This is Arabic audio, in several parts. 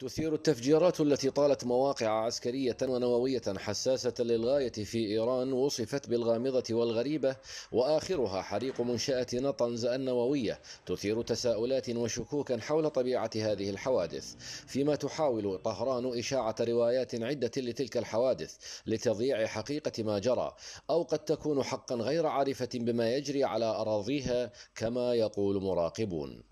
تثير التفجيرات التي طالت مواقع عسكرية ونووية حساسة للغاية في إيران وصفت بالغامضة والغريبة وآخرها حريق منشأة نطنز النووية تثير تساؤلات وشكوكا حول طبيعة هذه الحوادث فيما تحاول طهران إشاعة روايات عدة لتلك الحوادث لتضييع حقيقة ما جرى أو قد تكون حقا غير عارفة بما يجري على أراضيها كما يقول مراقبون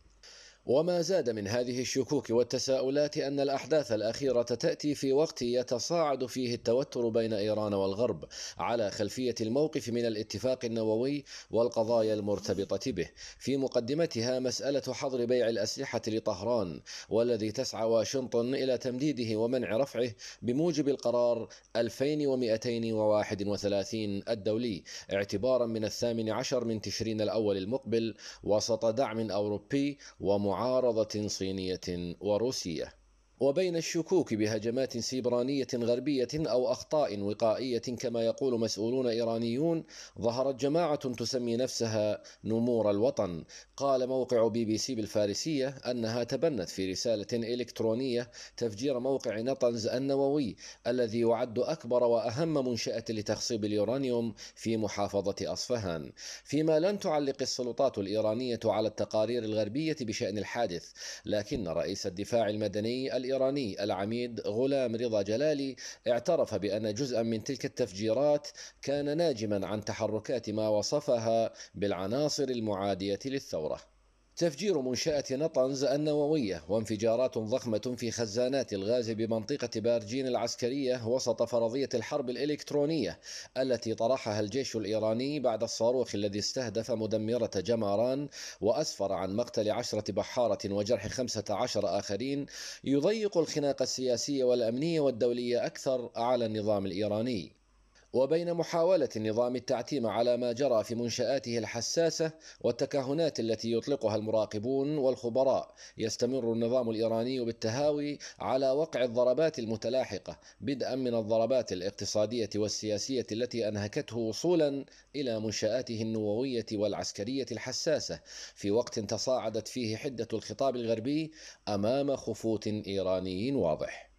وما زاد من هذه الشكوك والتساؤلات أن الأحداث الأخيرة تأتي في وقت يتصاعد فيه التوتر بين إيران والغرب على خلفية الموقف من الاتفاق النووي والقضايا المرتبطة به في مقدمتها مسألة حظر بيع الأسلحة لطهران والذي تسعى واشنطن إلى تمديده ومنع رفعه بموجب القرار 2231 الدولي اعتبارا من الثامن عشر من تشرين الأول المقبل وسط دعم أوروبي ومعارضة معارضة صينية وروسية وبين الشكوك بهجمات سيبرانية غربية أو أخطاء وقائية كما يقول مسؤولون إيرانيون ظهرت جماعة تسمي نفسها نمور الوطن قال موقع بي بي سي بالفارسية أنها تبنت في رسالة إلكترونية تفجير موقع نطنز النووي الذي يعد أكبر وأهم منشأة لتخصيب اليورانيوم في محافظة أصفهان فيما لم تعلق السلطات الإيرانية على التقارير الغربية بشأن الحادث لكن رئيس الدفاع المدني الإيراني العميد غلام رضا جلالي اعترف بأن جزءا من تلك التفجيرات كان ناجما عن تحركات ما وصفها بالعناصر المعادية للثورة تفجير منشأة نطنز النووية وانفجارات ضخمة في خزانات الغاز بمنطقة بارجين العسكرية وسط فرضية الحرب الإلكترونية التي طرحها الجيش الإيراني بعد الصاروخ الذي استهدف مدمرة جماران وأسفر عن مقتل عشرة بحارة وجرح خمسة عشر آخرين يضيق الخناق السياسي والأمني والدولي أكثر على النظام الإيراني وبين محاولة النظام التعتيم على ما جرى في منشآته الحساسة والتكهنات التي يطلقها المراقبون والخبراء يستمر النظام الإيراني بالتهاوي على وقع الضربات المتلاحقة بدءا من الضربات الاقتصادية والسياسية التي أنهكته وصولا إلى منشآته النووية والعسكرية الحساسة في وقت تصاعدت فيه حدة الخطاب الغربي أمام خفوت إيراني واضح